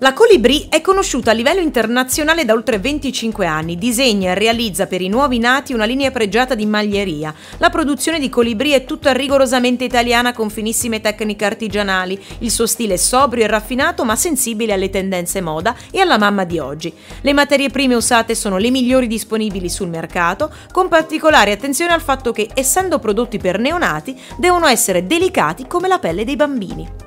La Colibri è conosciuta a livello internazionale da oltre 25 anni, disegna e realizza per i nuovi nati una linea pregiata di maglieria. La produzione di Colibri è tutta rigorosamente italiana con finissime tecniche artigianali, il suo stile è sobrio e raffinato ma sensibile alle tendenze moda e alla mamma di oggi. Le materie prime usate sono le migliori disponibili sul mercato, con particolare attenzione al fatto che, essendo prodotti per neonati, devono essere delicati come la pelle dei bambini.